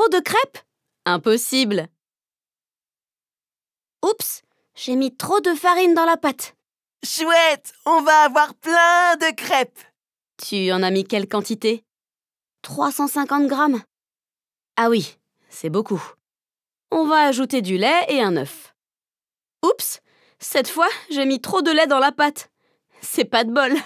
Trop de crêpes Impossible Oups, j'ai mis trop de farine dans la pâte. Chouette, on va avoir plein de crêpes Tu en as mis quelle quantité 350 grammes. Ah oui, c'est beaucoup. On va ajouter du lait et un œuf. Oups, cette fois, j'ai mis trop de lait dans la pâte. C'est pas de bol.